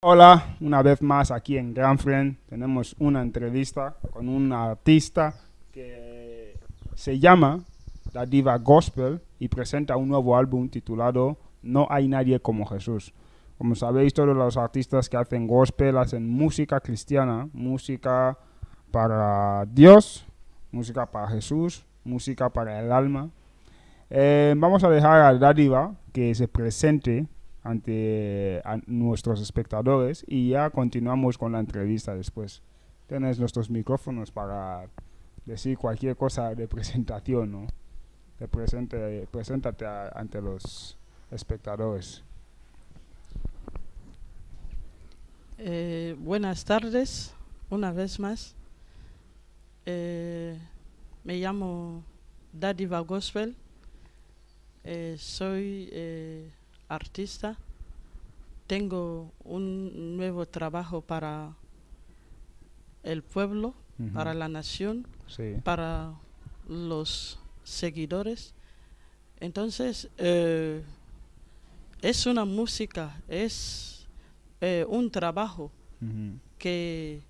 Hola, una vez más aquí en Grand Friend tenemos una entrevista con un artista que se llama La Diva Gospel y presenta un nuevo álbum titulado No hay nadie como Jesús. Como sabéis, todos los artistas que hacen gospel hacen música cristiana, música para Dios, música para Jesús, música para el alma. Eh, vamos a dejar a La que se presente ante nuestros espectadores y ya continuamos con la entrevista después. Tienes nuestros micrófonos para decir cualquier cosa de presentación, ¿no? presente, preséntate ante los espectadores. Eh, buenas tardes, una vez más. Eh, me llamo Dadiva Gospel. Eh, soy eh, artista, tengo un nuevo trabajo para el pueblo, para la nación, para los seguidores. Entonces, eh, es una música, es eh, un trabajo que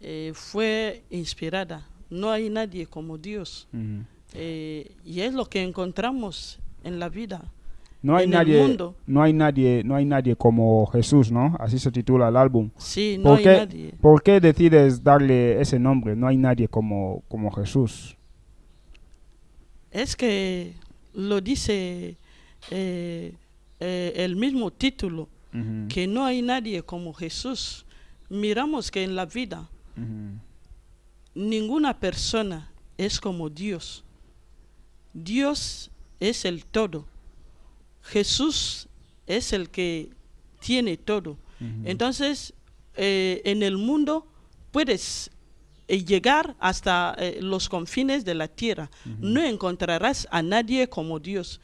eh, fue inspirada. No hay nadie como Dios. y es lo que encontramos en la vida. No hay, nadie, no hay nadie, no hay nadie como Jesús, ¿no? Así se titula el álbum. Sí, no hay nadie. ¿Por qué decides darle ese nombre? No hay nadie como, como Jesús. Es que lo dice eh, eh, el mismo título, que no hay nadie como Jesús. Miramos que en la vida ninguna persona es como Dios. Dios es el todo Jesús es el que tiene todo. Entonces, eh, en el mundo puedes eh, llegar hasta eh, los confines de la tierra. No encontrarás a nadie como Dios.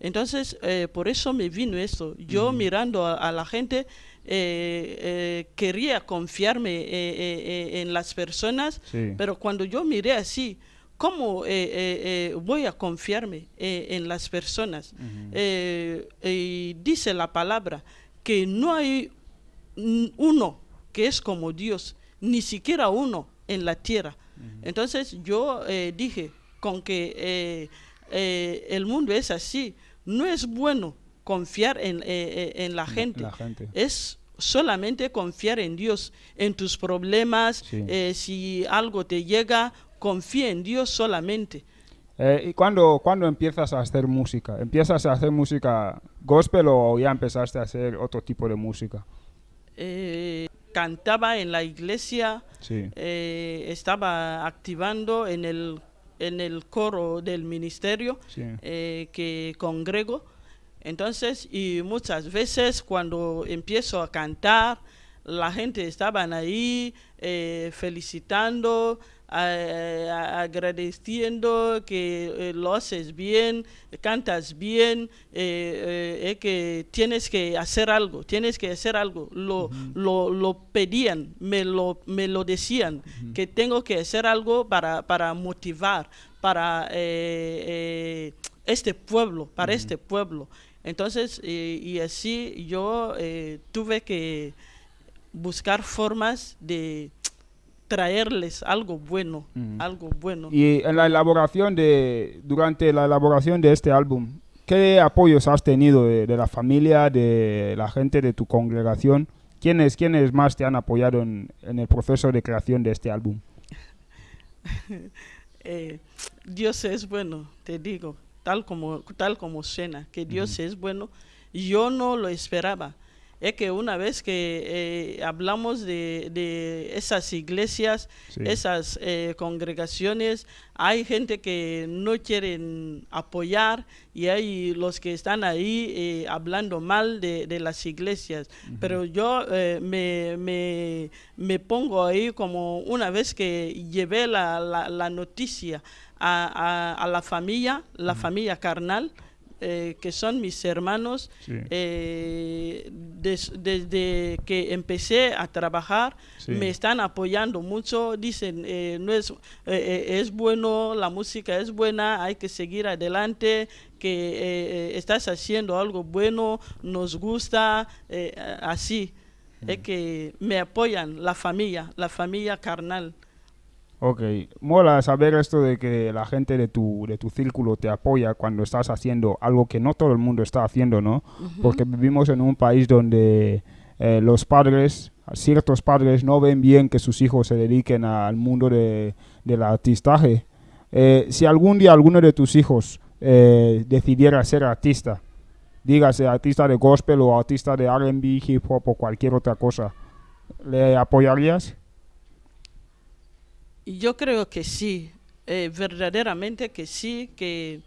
Entonces, por eso me vino esto. Yo mirando a, la gente, quería confiarme en las personas, pero cuando yo miré así, ¿Cómo eh, eh, eh, voy a confiarme en las personas? y dice la palabra que no hay uno que es como Dios, ni siquiera uno en la tierra. Entonces yo dije, con que el mundo es así, no es bueno confiar en, la gente. Es solamente confiar en Dios, en tus problemas, si algo te llega, confía en Dios solamente. Eh, ¿Y cuándo, cuando empiezas a hacer música? ¿Empiezas a hacer música gospel o ya empezaste a hacer otro tipo de música? Eh, cantaba en la iglesia, eh, estaba activando en el, en el coro del ministerio que congrego. Entonces, y muchas veces cuando empiezo a cantar, la gente estaba ahí felicitando, agradeciendo que eh, lo haces bien, cantas bien, eh, eh, que tienes que hacer algo, tienes que hacer algo. Lo, lo, pedían, me lo, me lo decían, que tengo que hacer algo para, motivar, para este pueblo, para este pueblo. Entonces, y así yo tuve que buscar formas de traerles algo bueno, algo bueno. Y en la elaboración de, durante la elaboración de este álbum, ¿qué apoyos has tenido de, la familia, de la gente de tu congregación? ¿Quiénes, quiénes más te han apoyado en, el proceso de creación de este álbum? Eh, Dios es bueno, te digo, tal como, tal como suena, que Dios es bueno. Yo no lo esperaba es que una vez que eh, hablamos de, esas iglesias, esas eh, congregaciones, hay gente que no quieren apoyar y hay los que están ahí eh, hablando mal de, las iglesias. Pero yo me, pongo ahí como una vez que llevé la, noticia a, la familia, la familia carnal, eh, que son mis hermanos, eh, desde que empecé a trabajar, me están apoyando mucho, dicen, eh, no es, es bueno, la música es buena, hay que seguir adelante, que estás haciendo algo bueno, nos gusta, así. Es mm. que me apoyan la familia, la familia carnal. Ok, mola saber esto de que la gente de tu, de tu círculo te apoya cuando estás haciendo algo que no todo el mundo está haciendo, ¿no? Porque vivimos en un país donde eh, los padres, ciertos padres, no ven bien que sus hijos se dediquen al mundo de, del artistaje. Eh, si algún día alguno de tus hijos eh, decidiera ser artista, dígase artista de gospel o artista de RB, hip hop o cualquier otra cosa, ¿le apoyarías? Yo creo que sí, eh, verdaderamente que sí, que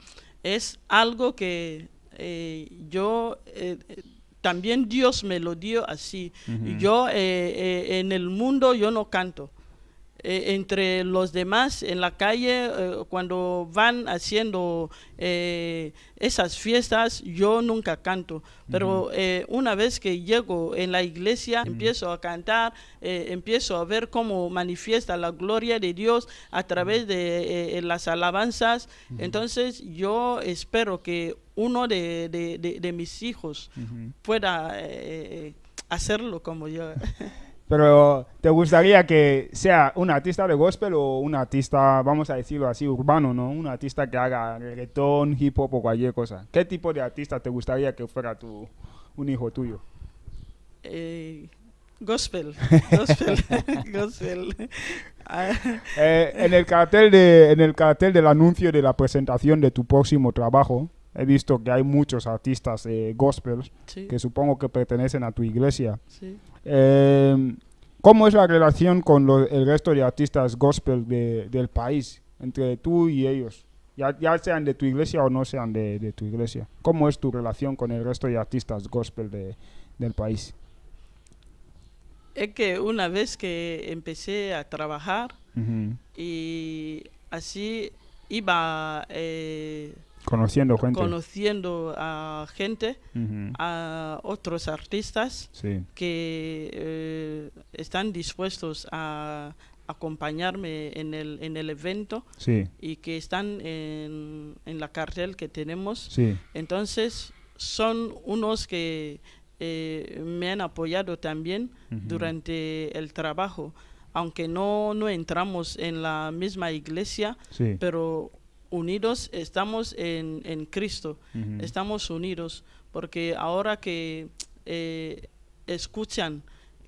es algo que eh, yo, eh, también Dios me lo dio así. Yo en el mundo yo no canto, eh, entre los demás en la calle eh, cuando van haciendo eh, esas fiestas yo nunca canto pero una vez que llego en la iglesia empiezo a cantar empiezo a ver cómo manifiesta la gloria de Dios a través de las alabanzas entonces yo espero que uno de mis hijos pueda hacerlo como yo Pero ¿te gustaría que sea un artista de gospel o un artista, vamos a decirlo así, urbano, ¿no? Un artista que haga reggaetón, hip hop o cualquier cosa. ¿Qué tipo de artista te gustaría que fuera tu, un hijo tuyo? Eh, gospel, gospel, gospel. Eh, en, el cartel de, en el cartel del anuncio de la presentación de tu próximo trabajo, he visto que hay muchos artistas gospels gospel que supongo que pertenecen a tu iglesia. Sí. Em, ¿Cómo es la relación con el resto de artistas gospel del país, entre tú y ellos? Ya, sean de tu iglesia o no sean de, tu iglesia. ¿Cómo es tu relación con el resto de artistas gospel del país? Es que una vez que empecé a trabajar y así iba... Eh, Conociendo gente. Conociendo a gente, a otros artistas que eh, están dispuestos a acompañarme en el, en el evento y que están en, la cartel que tenemos. Entonces, son unos que eh, me han apoyado también durante el trabajo. Aunque no, no entramos en la misma iglesia, pero unidos, estamos en, Cristo, estamos unidos, porque ahora que eh, escuchan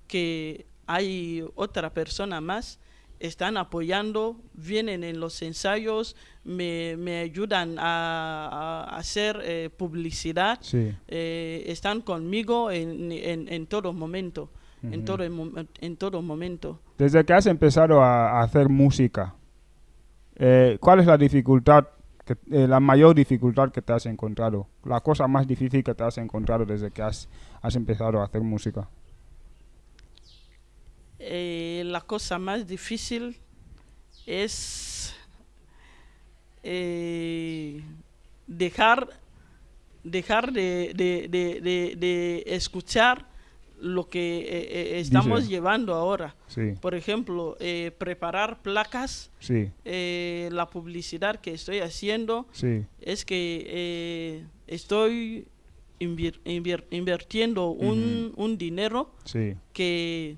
que hay otra persona más, están apoyando, vienen en los ensayos, me, ayudan a, hacer eh, publicidad, eh, están conmigo en, en, en todo momento, en, todo, en todo momento. Desde que has empezado a hacer música, eh, ¿Cuál es la dificultad, eh, la mayor dificultad que te has encontrado? La cosa más difícil que te has encontrado desde que has, empezado a hacer música. Eh, la cosa más difícil es dejar, dejar de escuchar lo que eh, eh, estamos llevando ahora. Por ejemplo, eh, preparar placas, la publicidad que estoy haciendo, es que estoy invirtiendo un, dinero que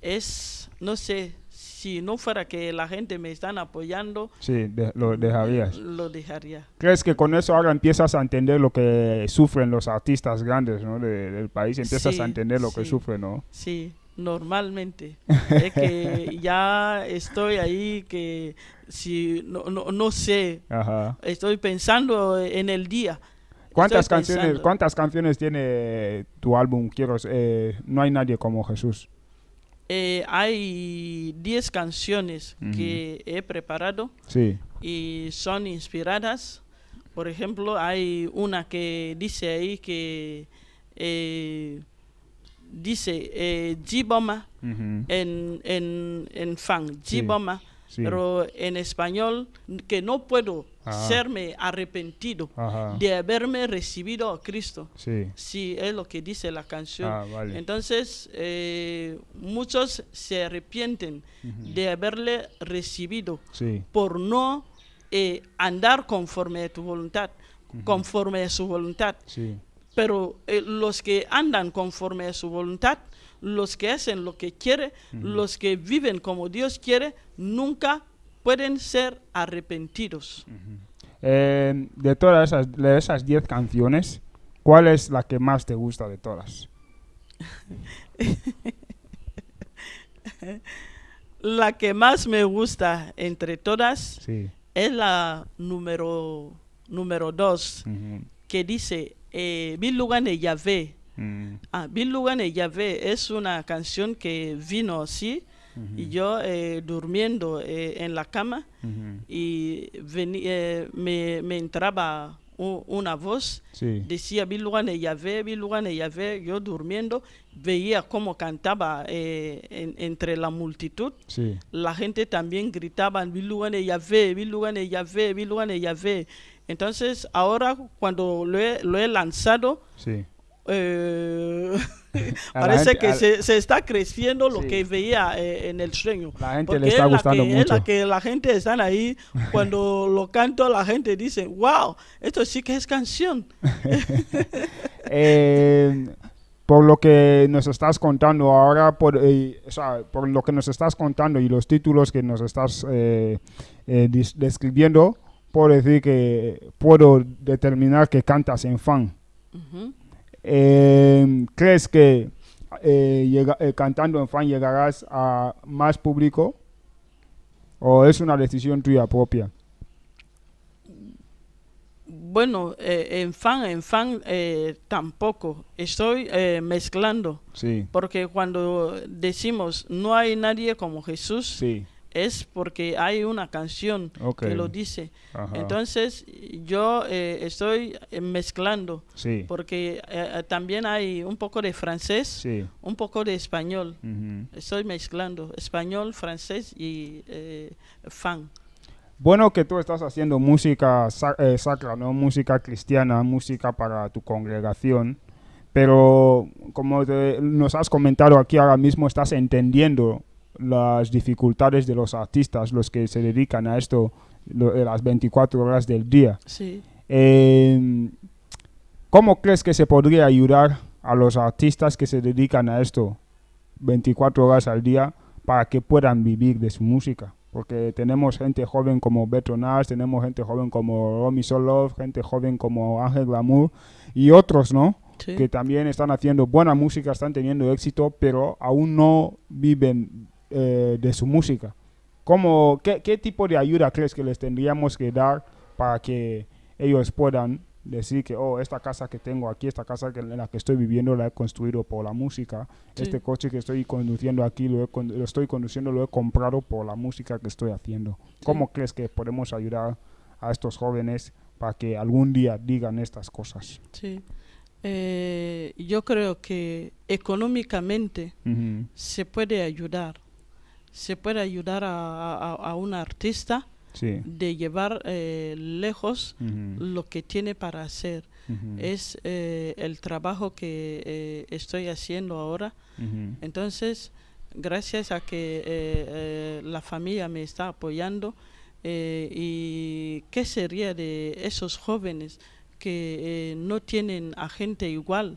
es, no sé, si no fuera que la gente me están apoyando, lo Lo dejaría. ¿Crees que con eso ahora empiezas a entender lo que sufren los artistas grandes del país? Empiezas a entender lo que sufren, ¿no? Sí, normalmente. es que ya estoy ahí que si no, no, no sé, estoy pensando en el día. ¿Cuántas canciones, ¿Cuántas canciones tiene tu álbum? Quiero, eh, no hay nadie como Jesús. Eh, hay 10 canciones que he preparado y son inspiradas. Por ejemplo, hay una que dice ahí que eh, dice eh, Jiboma en, en, en Fang, Jiboma. Pero en español, que no puedo serme arrepentido de haberme recibido a Cristo. Sí. es lo que dice la canción. Ah, Entonces, eh, muchos se arrepienten de haberle recibido por no eh, andar conforme a tu voluntad, conforme a su voluntad. Pero eh, los que andan conforme a su voluntad los que hacen lo que quiere, los que viven como Dios quiere, nunca pueden ser arrepentidos. Eh, de todas esas, diez canciones, ¿cuál es la que más te gusta de todas? la que más me gusta entre todas es la número número dos que dice eh, mi lugar de Yahvé Mm. Ah, y Yahvé es una canción que vino así. Y yo eh, durmiendo eh, en la cama y eh, me, entraba una voz, sí. decía Bilugane Yahvé, Bilugane Yahvé, yo durmiendo, veía cómo cantaba entre la multitud, sí. la gente también gritaba Bilugane Yahvé, Bilugane Yahvé, Bilugane Yahvé. Entonces ahora cuando lo he, lanzado, sí eh, parece que se, está creciendo lo que veía eh, en el sueño. La gente le está gustando mucho. Es la que la gente están ahí. Cuando lo canto, la gente dice, wow, esto sí que es canción. Eh, por lo que nos estás contando ahora, por, o sea, por lo que nos estás contando y los títulos que nos estás describiendo, puedo decir que puedo determinar que cantas en fan. Em, ¿Crees que eh, eh, cantando en fan llegarás a más público? ¿O es una decisión tuya propia? Bueno, eh, en fan, en fan tampoco. Estoy mezclando. Porque cuando decimos no hay nadie como Jesús, es porque hay una canción que lo dice. Entonces yo eh, estoy eh, mezclando, porque eh, también hay un poco de francés, un poco de español. Estoy mezclando español, francés y fan. Bueno que tú estás haciendo música sacra, ¿no? música cristiana, música para tu congregación pero como nos has comentado aquí ahora mismo, estás entendiendo las dificultades de los artistas, los que se dedican a esto eh, las 24 horas del día. Sí. Em, ¿Cómo crees que se podría ayudar a los artistas que se dedican a esto 24 horas al día para que puedan vivir de su música? Porque tenemos gente joven como Beto Nash, tenemos gente joven como Romy Solov, gente joven como Ángel Glamour y otros, ¿no? Que también están haciendo buena música, están teniendo éxito, pero aún no viven eh, de su música. ¿Cómo, qué, qué, tipo de ayuda crees que les tendríamos que dar para que ellos puedan decir que, oh, esta casa que tengo aquí, esta casa que, en la que estoy viviendo la he construido por la música, este coche que estoy conduciendo aquí, lo, he, lo, estoy conduciendo, lo he comprado por la música que estoy haciendo? ¿Cómo crees que podemos ayudar a estos jóvenes para que algún día digan estas cosas? Sí. Eh, yo creo que económicamente se puede ayudar se puede ayudar a, un artista de llevar eh, lejos lo que tiene para hacer. Es eh, el trabajo que eh, estoy haciendo ahora. Entonces, gracias a que la familia me está apoyando, ¿y qué sería de esos jóvenes? que no tienen a gente igual.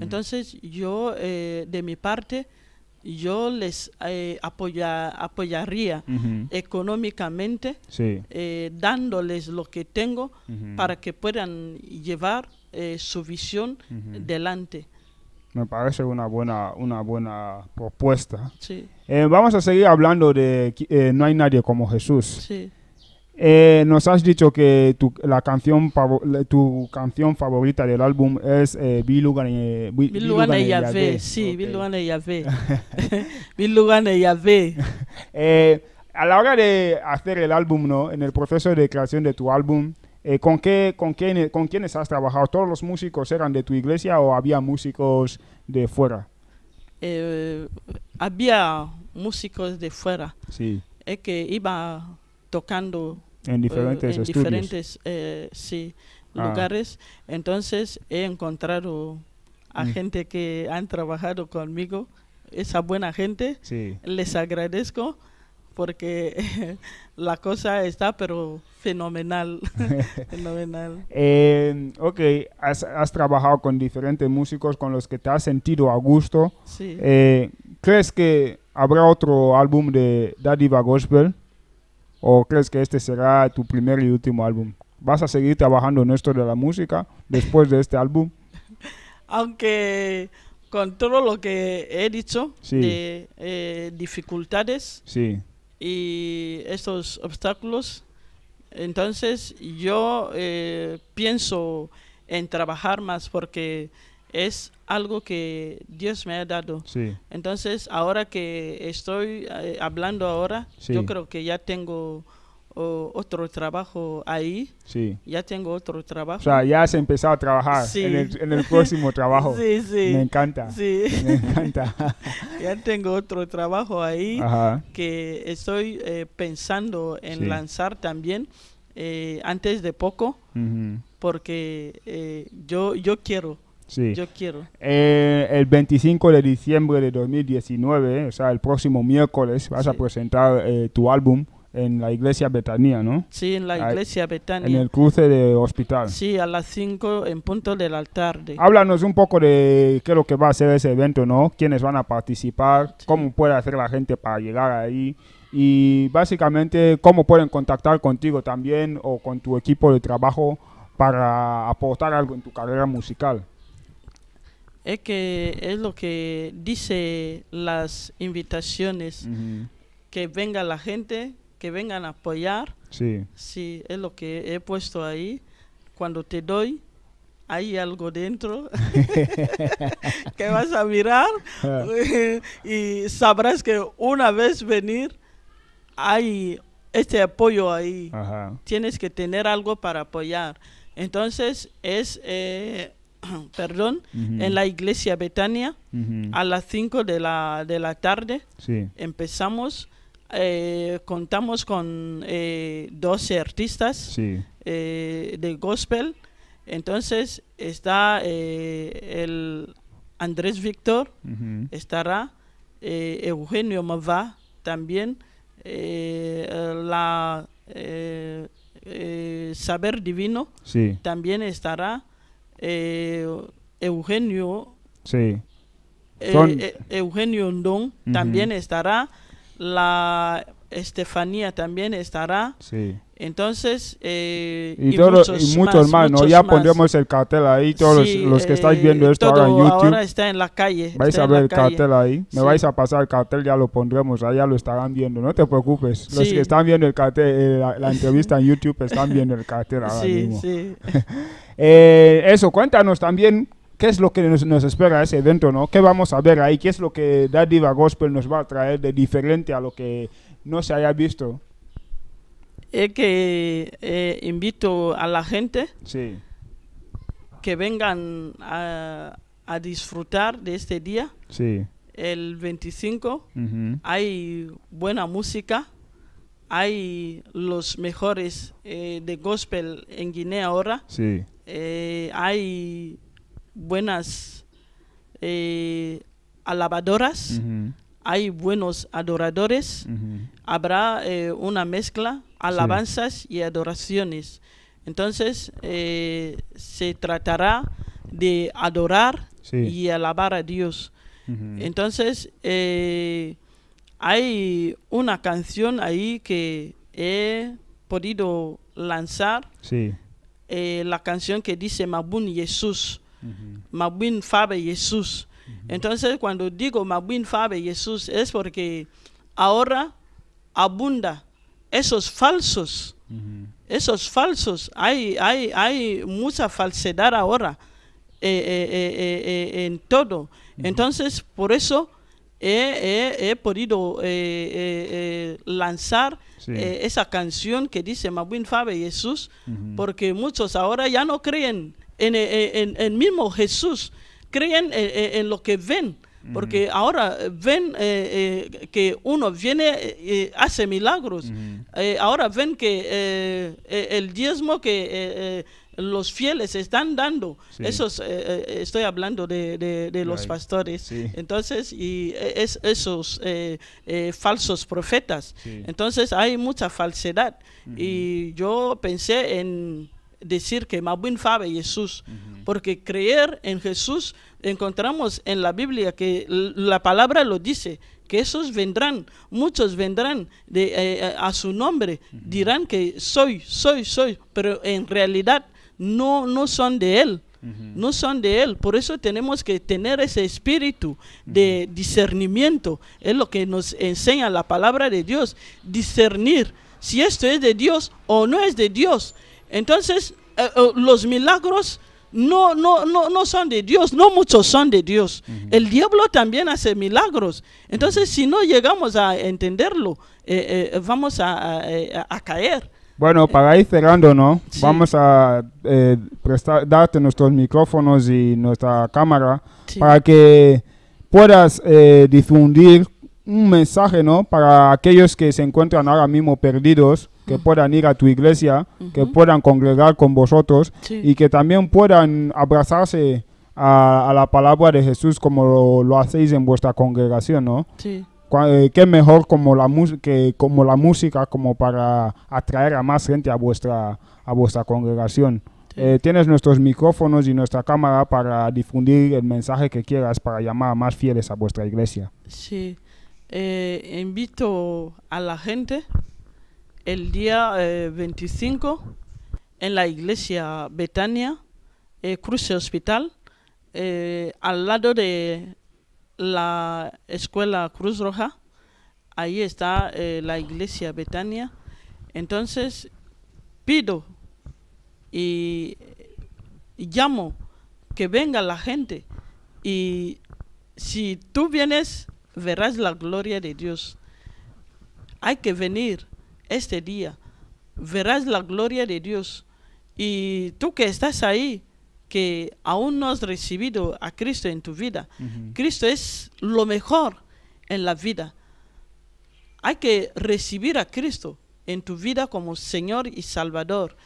Entonces yo, de mi parte, yo les eh, apoya, apoyaría económicamente, eh, dándoles lo que tengo para que puedan llevar eh, su visión delante. Me parece una buena, una buena propuesta. vamos a seguir hablando de No hay nadie como Jesús. Eh, nos has dicho que tu, la canción, tu canción favorita del álbum es eh, Bilugane, eh, de Sí, Bilugane Yahvé. Bilugane Yahvé. a la hora de hacer el álbum, ¿no? En el proceso de creación de tu álbum, eh, ¿con, qué, quién, ¿con quiénes has trabajado? ¿Todos los músicos eran de tu iglesia o había músicos de fuera? había músicos de fuera. Sí. Es que iba tocando en eh, diferentes en diferentes eh, ah. lugares. Entonces he encontrado a mm. gente que han trabajado conmigo, esa buena gente. Les agradezco porque la cosa está pero fenomenal. fenomenal. Em, ok, has, trabajado con diferentes músicos con los que te has sentido a gusto. Eh, ¿Crees que habrá otro álbum de Daddy Gospel? ¿O crees que este será tu primer y último álbum? ¿Vas a seguir trabajando en esto de la música después de este álbum? Aunque con todo lo que he dicho de eh, dificultades sí. y estos obstáculos, entonces yo eh, pienso en trabajar más porque es algo que Dios me ha dado. Entonces, ahora que estoy eh, hablando ahora, yo creo que ya tengo otro trabajo ahí. Sí. Ya tengo otro trabajo. O sea, ya has empezado a trabajar en, el, próximo trabajo. sí, Me encanta. Me encanta. ya tengo otro trabajo ahí que estoy eh, pensando en lanzar también eh, antes de poco, porque yo, yo quiero. Sí. Yo quiero. Eh, el 25 de diciembre de 2019, o sea, el próximo miércoles, vas a presentar eh, tu álbum en la iglesia Betania, ¿no? Sí, en la iglesia Betania. En el cruce de hospital. Sí, a las 5 en punto del Altar Háblanos un poco de qué es lo que va a ser ese evento, ¿no? ¿Quiénes van a participar? ¿Cómo puede hacer la gente para llegar ahí? Y básicamente, ¿cómo pueden contactar contigo también o con tu equipo de trabajo para aportar algo en tu carrera musical? es que es lo que dice las invitaciones, que venga la gente, que vengan a apoyar. Sí. Sí, es lo que he puesto ahí. Cuando te doy, hay algo dentro que vas a mirar ah. y sabrás que una vez venir, hay este apoyo ahí. Tienes que tener algo para apoyar. Entonces, es... Eh, perdón, en la iglesia Betania a las 5 de la, tarde. Empezamos, eh, contamos con 12 eh, artistas sí. Eh, de gospel. Entonces está el Andrés Víctor, estará Eugenio Mavá también, la Saber Divino también estará. Eh, Eugenio. Sí. Eh, eh, Eugenio Ndón también estará. La Estefanía también estará. Sí. Entonces, eh, y, muchos, más, ¿no? ya pondremos el cartel ahí, todos los, que estáis eh, viendo esto ahora en YouTube. Ahora está en la calle. Vais a ver el cartel ahí, me vais a pasar el cartel, ya lo pondremos, allá lo estarán viendo, no te preocupes. Los que están viendo el cartel, eh, la, entrevista en YouTube, están viendo el cartel ahora mismo. Sí, sí. Eh, eso, cuéntanos también qué es lo que nos, nos, espera ese evento, ¿no? ¿Qué vamos a ver ahí? ¿Qué es lo que Daddy Diva Gospel nos va a traer de diferente a lo que no se haya visto? es que eh, invito a la gente que vengan a, disfrutar de este día. El 25 hay buena música, hay los mejores eh, de gospel en Guinea ahora. Eh, hay buenas alabadoras hay buenos adoradores, habrá eh, una mezcla, alabanzas y adoraciones. Entonces, eh, se tratará de adorar y alabar a Dios. Entonces, eh, hay una canción ahí que he podido lanzar, la canción que dice Mabun Jesús, Mabun Fabe Jesús. Entonces, cuando digo Mabuin Fabe Jesús, es porque ahora abunda esos falsos. Esos falsos, hay, hay, hay mucha falsedad ahora eh, eh, eh, en todo. Entonces, por eso he, podido lanzar esa canción que dice Mabuin Fabe Jesús, porque muchos ahora ya no creen en el mismo Jesús, creen eh, eh, en lo que ven. Porque eh, ahora ven que uno viene y hace milagros. ahora ven que el diezmo que los fieles están dando, estoy hablando de, los pastores. Entonces, y es, esos falsos profetas. Entonces, hay mucha falsedad. Y yo pensé en decir que Mabuin Fabe Jesús, porque creer en Jesús encontramos en la Biblia que la palabra lo dice, que esos vendrán, muchos vendrán de, eh, eh, a su nombre, dirán que soy, soy, soy, pero en realidad no, no son de Él. No son de Él, por eso tenemos que tener ese espíritu de discernimiento. Es lo que nos enseña la palabra de Dios, discernir si esto es de Dios o no es de Dios. Entonces, eh, eh, los milagros no, no, son de Dios, no muchos son de Dios. El diablo también hace milagros. Entonces, si no llegamos a entenderlo, eh, vamos a, caer. Bueno, para ir cerrando, ¿no? Vamos a prestar, darte nuestros micrófonos y nuestra cámara para que puedas difundir un mensaje, Para aquellos que se encuentran ahora mismo perdidos que puedan ir a tu iglesia, que puedan congregar con vosotros y que también puedan abrazarse a, la palabra de Jesús como lo, hacéis en vuestra congregación, ¿no? Sí. Eh, qué mejor como la que como la música como para atraer a más gente a vuestra a vuestra congregación. Eh, tienes nuestros micrófonos y nuestra cámara para difundir el mensaje que quieras para llamar a más fieles a vuestra iglesia. Sí, eh, invito a la gente el día 25 eh, en la iglesia Betania, eh, Cruce Hospital, eh, al lado de la escuela Cruz Roja. Ahí está la iglesia Betania. Entonces, pido y llamo que venga la gente y si tú vienes verás la gloria de Dios. Hay que venir este día, verás la gloria de Dios. Y tú que estás ahí, que aún no has recibido a Cristo en tu vida, Cristo es lo mejor en la vida. Hay que recibir a Cristo en tu vida como Señor y Salvador.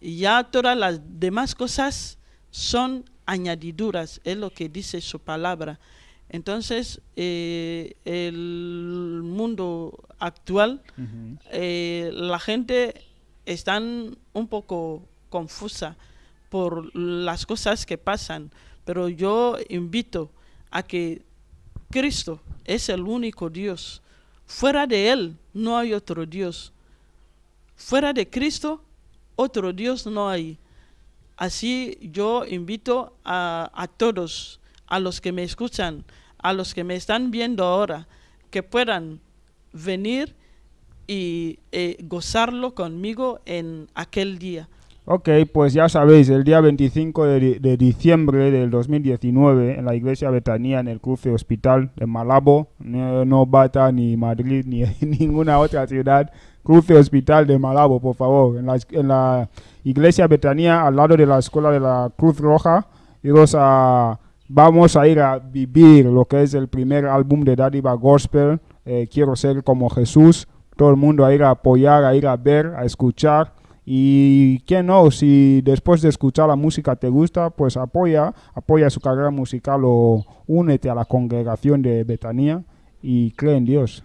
Y ya todas las demás cosas son añadiduras, es lo que dice su palabra. Entonces, eh, el mundo actual, eh, la gente está un poco confusa por las cosas que pasan, pero yo invito a que Cristo es el único Dios. Fuera de Él no hay otro Dios. Fuera de Cristo, otro Dios no hay. Así yo invito a, a todos a los que me escuchan, a los que me están viendo ahora, que puedan venir y eh, gozarlo conmigo en aquel día. Ok, pues ya sabéis, el día 25 de, de, diciembre del 2019 en la iglesia betania en el cruce hospital de Malabo, no, Bata ni Madrid ni ninguna otra ciudad, cruce hospital de Malabo, por favor, en la, iglesia Betanía al lado de la escuela de la Cruz Roja, iros a Vamos a ir a vivir lo que es el primer álbum de Dadiva Gospel, eh, Quiero ser como Jesús. Todo el mundo a ir a apoyar, a ir a ver, a escuchar. Y quién no, si después de escuchar la música te gusta, pues apoya, apoya su carrera musical o únete a la congregación de Betania y cree en Dios.